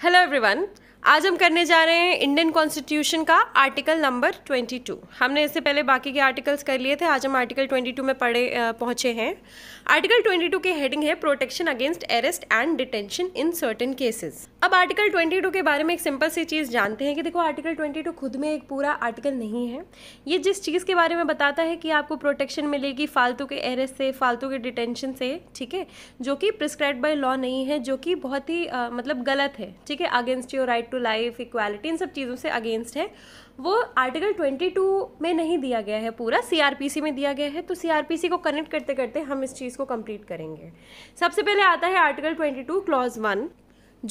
Hello everyone. आज हम करने जा रहे हैं इंडियन कॉन्स्टिट्यूशन का आर्टिकल नंबर 22 हमने इससे पहले बाकी के आर्टिकल्स कर लिए थे आज हम आर्टिकल 22 में पढ़े पहुंचे हैं आर्टिकल 22 की हेडिंग है protection against arrest and detention in certain cases अब आर्टिकल 22 के बारे में एक सिंपल सी चीज़ जानते हैं कि देखो आर्टिकल 22 खुद में एक पूरा आर्टिकल नहीं है ये जिस चीज़ के बारे में बताता है कि आपको प्रोटेक्शन मिलेगी फालतू के अरेस्ट से फालतू के डिटेंशन से ठीक है जो कि प्रिस्क्राइब बाई लॉ नहीं है जो कि बहुत ही आ, मतलब गलत है ठीक है against your right right to life equality इन सब चीज़ों से अगेंस्ट है वो आर्टिकल 22 में नहीं दिया गया है पूरा सीआरपीसी में दिया गया है तो सीआरपीसी को कनेक्ट करते करते हम इस चीज़ को कंप्लीट करेंगे सबसे पहले आता है आर्टिकल 22 टू क्लॉज वन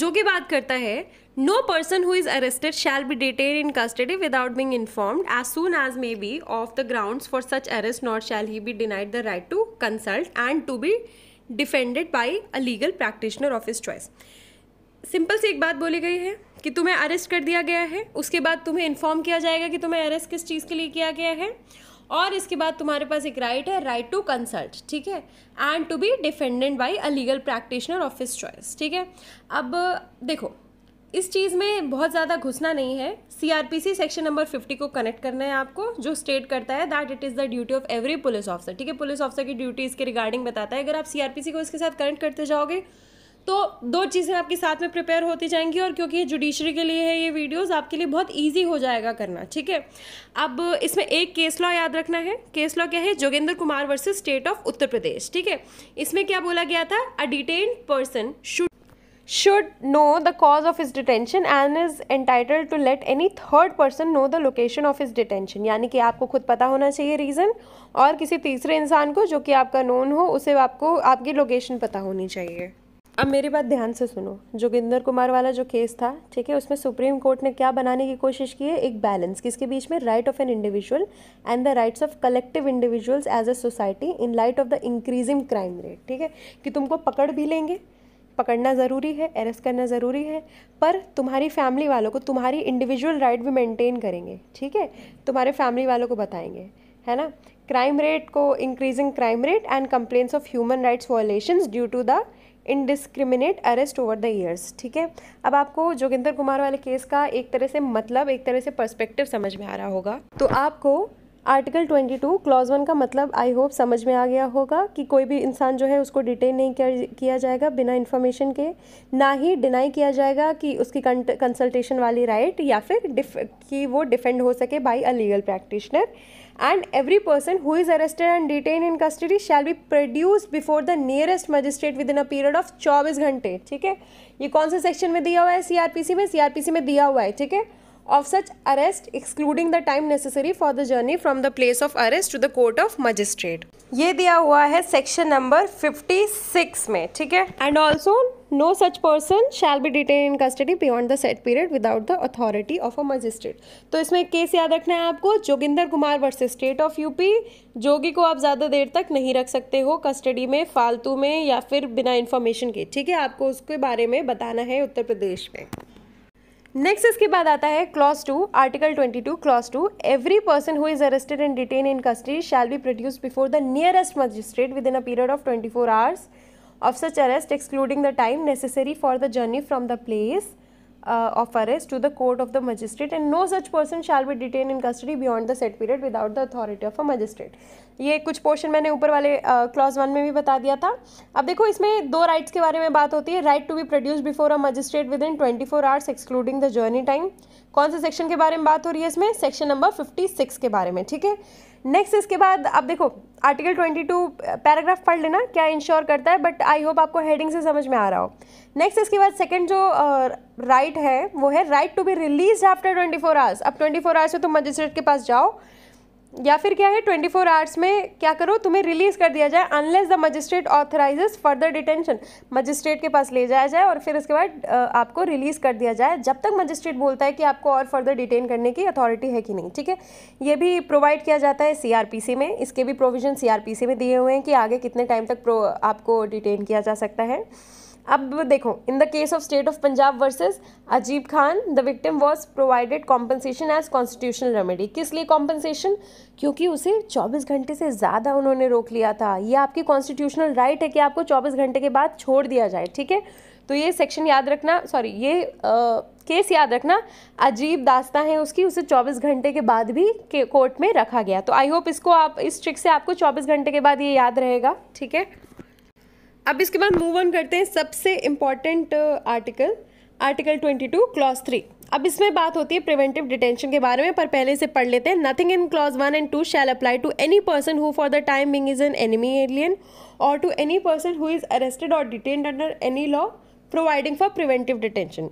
जो कि बात करता है no person who is arrested shall be detain in custody without being informed as soon as may be of the ground for such arrest not shall he be denied the right to consult and to be defended by a legal practitioner of his choice simple सी एक बात बोली गई है कि तुम्हें arrest कर दिया गया है उसके बाद तुम्हें इन्फॉर्म किया जाएगा कि तुम्हें अरेस्ट किस चीज़ के लिए किया गया है और इसके बाद तुम्हारे पास एक राइट है राइट टू कंसल्ट ठीक है and to be defendant by a legal practitioner of his choice ठीक है अब देखो इस चीज़ में बहुत ज़्यादा घुसना नहीं है सीआरपीसी सेक्शन नंबर फिफ्टी को कनेक्ट करना है आपको जो स्टेट करता है that it is the duty of every police officer ठीक है पुलिस ऑफिसर की ड्यूटी इसके रिगार्डिंग बताता है अगर आप सीआरपीसी को इसके साथ कनेक्ट करते जाओगे तो दो चीज़ें आपके साथ में प्रिपेयर होती जाएंगी और क्योंकि ये जुडिशरी के लिए है ये वीडियोज़ आपके लिए बहुत ईजी हो जाएगा करना ठीक है अब इसमें एक केस लॉ याद रखना है केस लॉ क्या है Jogendra Kumar versus state of Uttar Pradesh ठीक है इसमें क्या बोला गया था a detain person should should know the cause of his detention and is entitle to let any third person know the location of his detention यानी कि आपको खुद पता होना चाहिए रीज़न और किसी तीसरे इंसान को जो कि आपका नोन हो उसे आपको आपकी लोकेशन पता होनी चाहिए अब मेरी बात ध्यान से सुनो जोगिंदर कुमार वाला जो केस था ठीक है उसमें सुप्रीम कोर्ट ने क्या बनाने की कोशिश की है एक बैलेंस किसके बीच में right of an individual and the rights of collective individuals as a society in light of the increasing crime rate ठीक है कि तुमको पकड़ भी लेंगे पकड़ना ज़रूरी है अरेस्ट करना ज़रूरी है पर तुम्हारी फैमिली वालों को तुम्हारी इंडिविजुअल राइट भी मेंटेन करेंगे ठीक है तुम्हारे फैमिली वालों को बताएंगे है ना क्राइम रेट को increasing crime rate and complaints of human rights violation due to the indiscriminate arrest over the years ठीक है अब आपको जोगिंदर कुमार वाले केस का एक तरह से मतलब एक तरह से पर्सपेक्टिव समझ में आ रहा होगा तो आपको आर्टिकल 22 क्लॉज वन का मतलब आई होप समझ में आ गया होगा कि कोई भी इंसान जो है उसको डिटेन नहीं किया जाएगा बिना इन्फॉर्मेशन के ना ही डिनाई किया जाएगा कि उसकी कंसल्टेशन वाली राइट या फिर कि वो डिफेंड हो सके by a legal practitioner and every person who is arrested and detain in custody shall be produce before the nearest magistrate within a period of चौबीस घंटे ठीक है ये कौन से सेक्शन में दिया हुआ है सी में सी में दिया हुआ है ठीक है of such arrest excluding the time necessary for the journey from the place of arrest to the court of magistrate ये दिया हुआ है सेक्शन नंबर 56 में ठीक है and also no such person shall be detain in custody beyond the set period without the authority of a magistrate तो इसमें एक केस याद रखना है आपको Joginder Kumar versus state of UP जोगी को आप ज़्यादा देर तक नहीं रख सकते हो कस्टडी में फालतू में या फिर बिना इन्फॉर्मेशन के ठीक है आपको उसके बारे में बताना है उत्तर प्रदेश में नेक्स्ट इसके बाद आता है clause two article 22 clause two every person who is arrested and detain in custody shall be produce before the nearest magistrate within a period of 24 hours of such arrest excluding the time necessary for the journey from the place Uh, of arrest to the court of the magistrate and no such person shall be detained in custody beyond the set period without the authority of a magistrate ये कुछ portion मैंने ऊपर वाले clause uh, one में भी बता दिया था अब देखो इसमें दो राइट्स के बारे में बात होती है right to be produce before a magistrate within twenty four hours excluding the journey time कौन से सेक्शन के बारे में बात हो रही है इसमें सेक्शन नंबर फिफ्टी सिक्स के बारे में ठीक है नेक्स्ट इसके बाद आप देखो आर्टिकल 22 पैराग्राफ पढ़ लेना क्या इंश्योर करता है बट आई होप आपको हेडिंग से समझ में आ रहा हो नेक्स्ट इसके बाद सेकंड जो राइट uh, right है वो है right to be release after 24 hours अब 24 फोर आवर्स में तुम मजिस्ट्रेट के पास जाओ या फिर क्या है 24 फोर आवर्स में क्या करो तुम्हें रिलीज़ कर दिया जाए unless the magistrate authorises further detention magistrate के पास ले जाया जाए और फिर उसके बाद आपको रिलीज़ कर दिया जाए जब तक मजिस्ट्रेट बोलता है कि आपको और फर्दर डिटेन करने की अथॉरिटी है कि नहीं ठीक है ये भी प्रोवाइड किया जाता है सी में इसके भी प्रोविजन सी में दिए हुए हैं कि आगे कितने टाइम तक आपको डिटेन किया जा सकता है अब देखो in the case of state of Punjab versus Ajeeb Khan the victim was provided compensation as constitutional remedy किस लिए कॉम्पनसेशन क्योंकि उसे 24 घंटे से ज़्यादा उन्होंने रोक लिया था ये आपकी कॉन्स्टिट्यूशनल राइट है कि आपको 24 घंटे के बाद छोड़ दिया जाए ठीक है तो ये सेक्शन याद रखना सॉरी ये आ, केस याद रखना अजीब दास्ता है उसकी उसे 24 घंटे के बाद भी के कोर्ट में रखा गया तो आई होप इसको आप इस ट्रिक से आपको 24 घंटे के बाद ये याद रहेगा ठीक है अब इसके बाद मूव ऑन करते हैं सबसे important article article 22 clause three अब इसमें बात होती है प्रिवेंटिव डिटेंशन के बारे में पर पहले से पढ़ लेते हैं nothing in clause one and two shall apply to any person who for the time being is an enemy alien or to any person who is arrested or detain under any law providing for preventive detention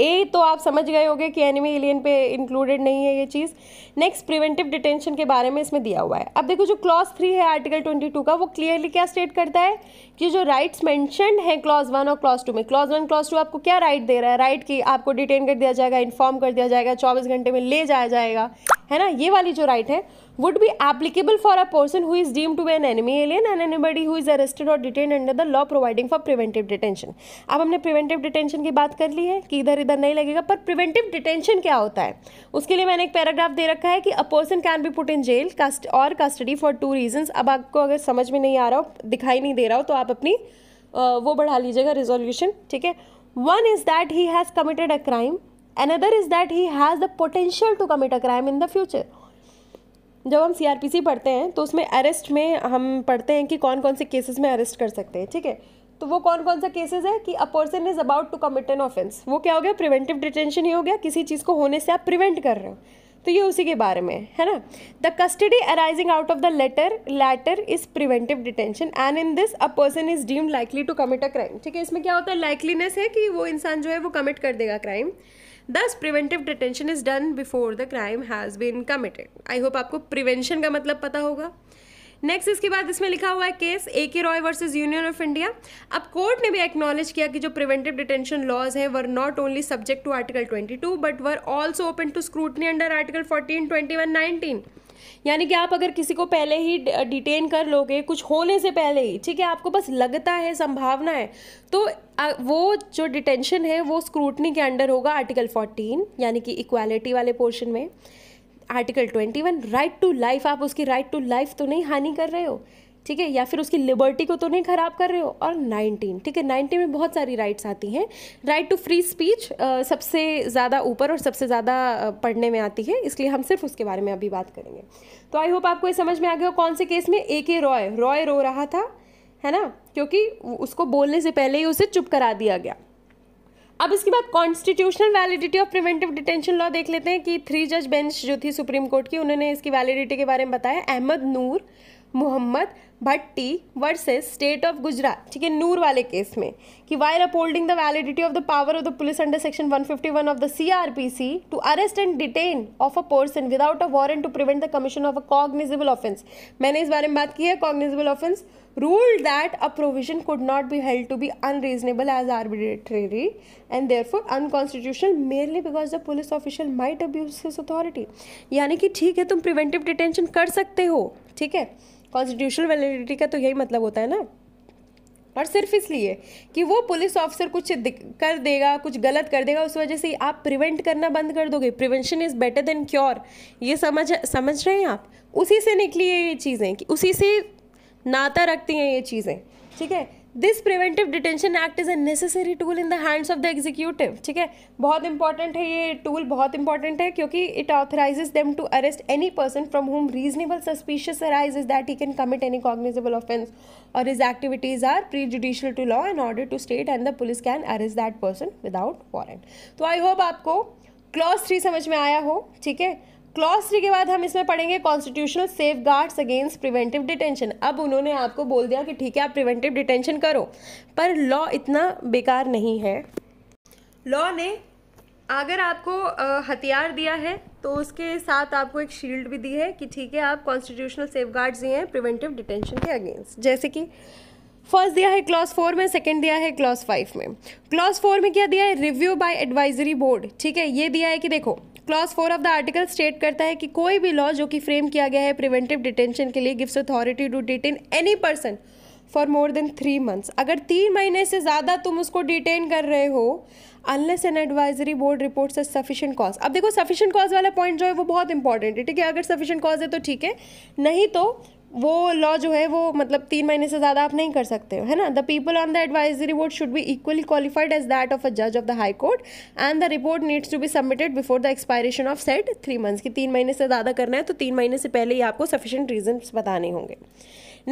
ए तो आप समझ गए होगे कि enemy alien पे included नहीं है ये चीज़ नेक्स्ट प्रिवेंटिव डिटेंशन के बारे में इसमें दिया हुआ है अब देखो जो क्लॉज थ्री है आर्टिकल ट्वेंटी टू का वो क्लियरली क्या स्टेट करता है कि जो राइट्स मैंशन है क्लॉज वन और क्लॉज टू में क्लॉज वन क्लॉज टू आपको क्या राइट दे रहा है राइट की आपको डिटेन कर दिया जाएगा इन्फॉर्म कर दिया जाएगा चौबीस घंटे में ले जाया जाएगा है ना ये वाली जो राइट है would be applicable for a person who is deemed to be an enemy alien and anybody who is arrested or detained under the law providing for preventive detention अब हमने preventive detention की बात कर ली है कि इधर इधर नहीं लगेगा पर preventive detention क्या होता है उसके लिए मैंने एक पैराग्राफ दे रखा है कि a person can be put in jail cast और custody for two reasons अब आपको अगर समझ में नहीं आ रहा हो दिखाई नहीं दे रहा हो तो आप अपनी वो बढ़ा लीजिएगा रिजोल्यूशन ठीक है one is that he has committed a crime another is that he has the potential to commit a crime in the future जब हम सी पढ़ते हैं तो उसमें अरेस्ट में हम पढ़ते हैं कि कौन कौन से केसेस में अरेस्ट कर सकते हैं ठीक है तो वो कौन कौन सा केसेस है कि a person is about to commit an offence वो क्या हो गया प्रिवेंटिव डिटेंशन ही हो गया किसी चीज़ को होने से आप प्रिवेंट कर रहे हो तो ये उसी के बारे में है ना the custody arising out of the latter latter is preventive detention and in this a person is deemed likely to commit a crime ठीक है इसमें क्या होता है लाइकलीनेस है कि वो इंसान जो है वो कमिट कर देगा crime thus preventive detention is done before the crime has been committed I hope आपको प्रिवेंशन का मतलब पता होगा नेक्स्ट इसके बाद इसमें लिखा हुआ है case A K Roy versus Union of India अब कोर्ट ने भी एक्नॉलेज किया कि जो प्रिवेंटिव डिटेंशन लॉज है were not only subject to article 22 but were also open to scrutiny under article 14, 21, 19 यानी कि आप अगर किसी को पहले ही डिटेन कर लोगे कुछ होने से पहले ही ठीक है आपको बस लगता है संभावना है तो वो जो डिटेंशन है वो स्क्रूटनी के अंडर होगा आर्टिकल 14 यानी कि इक्वालिटी वाले पोर्शन में article twenty one right to life आप उसकी राइट टू लाइफ तो नहीं हानि कर रहे हो ठीक है या फिर उसकी लिबर्टी को तो नहीं ख़राब कर रहे हो और नाइनटीन ठीक है नाइनटीन में बहुत सारी राइट्स आती हैं राइट टू फ्री स्पीच सबसे ज़्यादा ऊपर और सबसे ज़्यादा पढ़ने में आती है इसलिए हम सिर्फ उसके बारे में अभी बात करेंगे तो आई होप आपको ये समझ में आ गया कौन से केस में ए के रॉय रॉय रो रहा था है ना क्योंकि उसको बोलने से पहले ही उसे चुप करा दिया गया अब इसके बाद constitutional validity of preventive detention law देख लेते हैं कि थ्री जज बेंच जो थी सुप्रीम कोर्ट की उन्होंने इसकी वैलिडिटी के बारे में बताया Ahmed Noor Mohammed Bhatti versus state of Gujarat ठीक है नूर वाले केस में कि while upholding the validity of the power of the police under section 151 of the C to arrest and detain of a person without a warrant to prevent the commission of a cognizable offence मैंने इस बारे में बात की है cognizable offence rule that a provision could not be held to be unreasonable as arbitrary and therefore unconstitutional merely because the police official might abuse his authority यानी कि ठीक है तुम प्रिवेंटिव डिटेंशन कर सकते हो ठीक है कॉन्स्टिट्यूशनल वैलिडिटी का तो यही मतलब होता है ना और सिर्फ इसलिए कि वो पुलिस ऑफिसर कुछ कर देगा कुछ गलत कर देगा उस वजह से आप प्रिवेंट करना बंद कर दोगे prevention is better than cure ये समझ समझ रहे हैं आप उसी से निकली है ये चीज़ें कि उसी से नाता रखती हैं ये चीज़ें ठीक है this preventive detention act is a necessary tool in the hands of the executive ठीक है बहुत इंपॉर्टेंट है ये टूल बहुत इंपॉर्टेंट है क्योंकि it authorizes them to arrest any person from home reasonable suspicious arise is that he can commit any cognizable offence और his activities are prejudicial to law in order to state and the police can arrest that person without warrant तो I hope आपको clause three समझ में आया हो ठीक है clause three के बाद हम इसमें पढ़ेंगे constitutional safeguards against preventive detention अब उन्होंने आपको बोल दिया कि ठीक है आप प्रिवेंटिव डिटेंशन करो पर लॉ इतना बेकार नहीं है लॉ ने अगर आपको हथियार दिया है तो उसके साथ आपको एक शील्ड भी दी है कि ठीक है आप कॉन्स्टिट्यूशनल सेफ गार्ड्स दिए हैं प्रिवेंटिव डिटेंशन के अगेंस्ट जैसे कि फर्स्ट दिया है क्लॉज फोर में सेकंड दिया है क्लॉज फाइव में क्लॉज फोर में क्या दिया है रिव्यू बाय एडवाइजरी बोर्ड ठीक है ये दिया है कि देखो clause four of the article state करता है कि कोई भी लॉ जो कि फ्रेम किया गया है प्रिवेंटिव डिटेंशन के लिए gives authority to detain any person for more than three months अगर तीन महीने से ज़्यादा तुम उसको डिटेन कर रहे हो unless an advisory board report से सफिशियंट कॉज अब देखो सफिशियंट कॉज वाला पॉइंट जो है वो बहुत इंपॉर्टेंट है ठीक है अगर सफिशियंट कॉज है तो ठीक है नहीं तो वो लॉ जो है वो मतलब तीन महीने से ज़्यादा आप नहीं कर सकते हो है ना the people on the advisory board should be equally qualified as that of a जज of the high court and the report needs to be submitted before the expiration of set three months की तीन महीने से ज़्यादा करना है तो तीन महीने से पहले ही आपको सफिशेंट रीजन बताने होंगे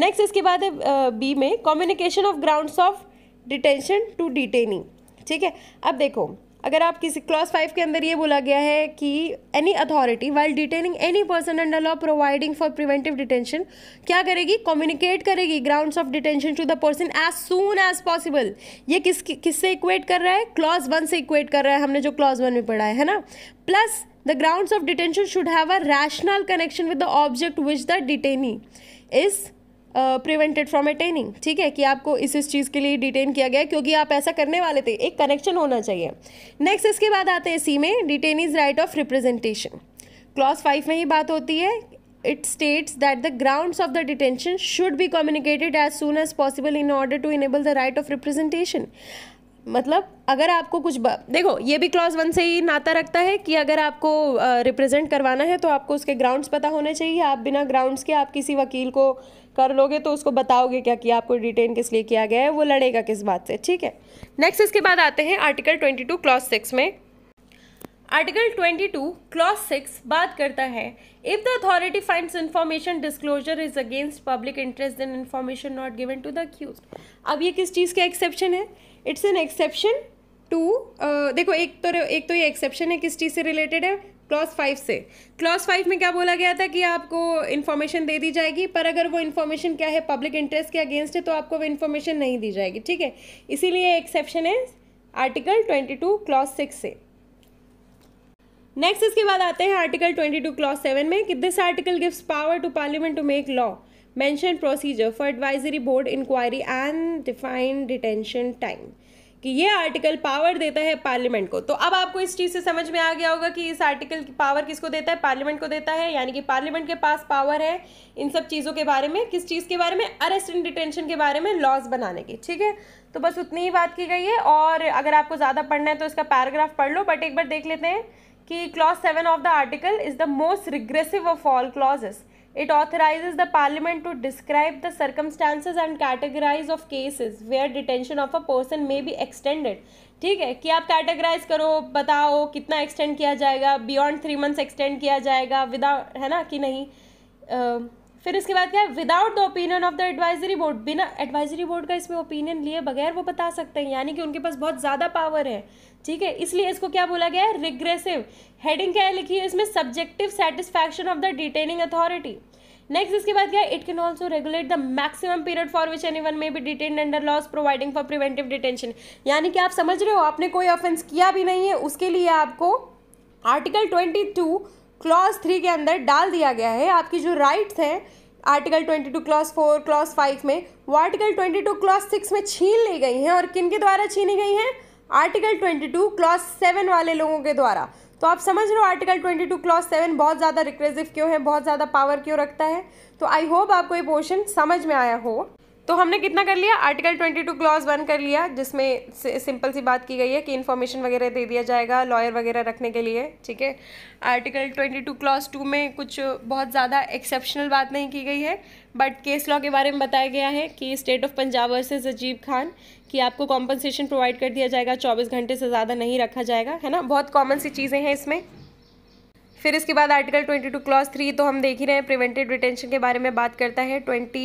नेक्स्ट इसके बाद है बी में communication of grounds of detention to detaining ठीक है अब देखो अगर आप किसी क्लॉज फाइव के अंदर ये बोला गया है कि any authority while detaining any person under law providing for preventive detention क्या करेगी कम्युनिकेट करेगी grounds of detention to the person as soon as possible ये किस किससे इक्वेट कर रहा है क्लॉज वन से इक्वेट कर रहा है हमने जो क्लॉज वन में पढ़ा है है ना plus the grounds of detention should have a rational connection with the object which the detainee is prevented from attending ठीक है कि आपको इस इस चीज़ के लिए डिटेन किया गया क्योंकि आप ऐसा करने वाले थे एक कनेक्शन होना चाहिए नेक्स्ट इसके बाद आते हैं सी में detain is right of representation clause five में ही बात होती है it states that the ground of the detention should be communicated as soon as possible in order to enable the right of representation मतलब अगर आपको कुछ ब... देखो ये भी क्लॉज वन से ही नाता रखता है कि अगर आपको रिप्रेजेंट करवाना है तो आपको उसके ग्राउंड्स पता होने चाहिए आप बिना ग्राउंड्स के आप किसी वकील को कर लोगे तो उसको बताओगे क्या कि आपको डिटेन किस लिए किया गया है वो लड़ेगा किस बात से ठीक है नेक्स्ट इसके बाद आते हैं article twenty two clause six में आर्टिकल 22 क्लॉज सिक्स बात करता है if the authority finds information disclosure is against public interest in information not given to the accused अब ये किस चीज़ का एक्सेप्शन है इट्स एन एक्सेप्शन टू देखो एक तो एक तो ये एक्सेप्शन है किस चीज़ से रिलेटेड है क्लॉज फाइव से क्लॉज फाइव में क्या बोला गया था कि आपको इन्फॉर्मेशन दे दी जाएगी पर अगर वो इन्फॉर्मेशन क्या है पब्लिक इंटरेस्ट के अगेंस्ट है तो आपको वो इन्फॉर्मेशन नहीं दी जाएगी ठीक है इसीलिए एक्सेप्शन है article twenty two clause six से नेक्स्ट इसके बाद आते हैं article twenty two clause seven में कि this article gives power to parliament to make law mention procedure for advisory board inquiry and define detention time कि ये आर्टिकल पावर देता है पार्लियामेंट को तो अब आपको इस चीज़ से समझ में आ गया होगा कि इस आर्टिकल की पावर किसको देता है पार्लियामेंट को देता है यानी कि पार्लियामेंट के पास पावर है इन सब चीज़ों के बारे में किस चीज़ के बारे में अरेस्ट एंड डिटेंशन के बारे में लॉज बनाने की ठीक है तो बस उतनी ही बात की गई है और अगर आपको ज़्यादा पढ़ना है तो इसका पैराग्राफ पढ़ लो बट एक बार देख लेते हैं कि clause seven of the article is the most regressive of all clauses It authorizes the parliament to describe the circumstances and categorize of cases where detention of a person may be extended. ठीक है कि आप categorise करो बताओ कितना extend किया जाएगा beyond three months extend किया जाएगा विदाउट है ना कि नहीं uh, फिर इसके बाद क्या है without the opinion of the advisory board बिना एडवाइजरी बोर्ड का इसमें ओपिनियन लिए बगैर वो बता सकते हैं यानी कि उनके पास बहुत ज़्यादा पावर है ठीक है इसलिए इसको क्या बोला गया है रिग्रेसिव हेडिंग क्या है लिखी है इसमें subjective satisfaction of the detaining authority next इसके बाद क्या it can also regulate the maximum period for which any one may be detain under laws providing for preventive detention यानी कि आप समझ रहे हो आपने कोई ऑफेंस किया भी नहीं है उसके लिए आपको article twenty two clause three के अंदर डाल दिया गया है आपकी जो राइट्स हैं article twenty two clause four clause five में वो article twenty two clause six में छीन ली गई हैं और किन के द्वारा छीनी गई हैं article twenty two clause seven वाले लोगों के द्वारा तो आप समझ रहे हो article twenty two clause seven बहुत ज़्यादा रिक्रेसिव क्यों है बहुत ज़्यादा पावर क्यों रखता है तो आई होप आपको ये पोर्शन समझ में आया हो तो हमने कितना कर लिया आर्टिकल 22 क्लॉज वन कर लिया जिसमें सिंपल सी बात की गई है कि इन्फॉर्मेशन वगैरह दे दिया जाएगा लॉयर वगैरह रखने के लिए ठीक है आर्टिकल 22 क्लॉज टू में कुछ बहुत ज़्यादा एक्सेप्शनल बात नहीं की गई है बट केस लॉ के बारे में बताया गया है कि स्टेट ऑफ पंजाब वर्सेज अजीब खान कि आपको कॉम्पनसेशन प्रोवाइड कर दिया जाएगा चौबीस घंटे से ज़्यादा नहीं रखा जाएगा है ना बहुत कॉमन सी चीज़ें हैं इसमें फिर इसके बाद article twenty two clause three तो हम देख ही रहे हैं प्रिवेंटेड रिटेंशन के बारे में बात करता है ट्वेंटी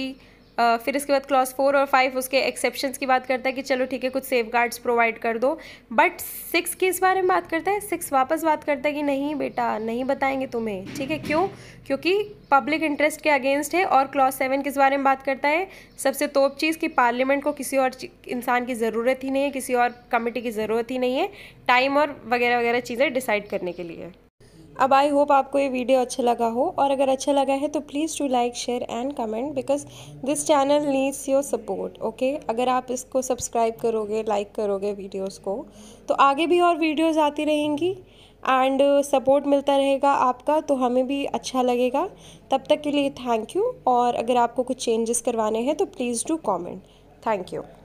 फिर इसके बाद क्लास फोर और फाइव उसके एक्सेप्शन की बात करता है कि चलो ठीक है कुछ सेफ प्रोवाइड कर दो बट सिक्स की इस बारे में बात करता है सिक्स वापस बात करता है कि नहीं बेटा नहीं बताएंगे तुम्हें ठीक है क्यों क्योंकि पब्लिक इंटरेस्ट के अगेंस्ट है और क्लॉज सेवन किस बारे में बात करता है सबसे तोप चीज़ कि पार्लियामेंट को किसी और इंसान की ज़रूरत ही नहीं है किसी और कमेटी की ज़रूरत ही नहीं है टाइम और वगैरह वगैरह चीज़ें डिसाइड करने के लिए अब आई होप आपको ये वीडियो अच्छा लगा हो और अगर अच्छा लगा है तो please do like share and comment because this channel needs your support okay अगर आप इसको सब्सक्राइब करोगे लाइक करोगे वीडियोस को तो आगे भी और वीडियोस आती रहेंगी एंड सपोर्ट मिलता रहेगा आपका तो हमें भी अच्छा लगेगा तब तक के लिए थैंक यू और अगर आपको कुछ चेंजेस करवाने हैं तो please do comment thank you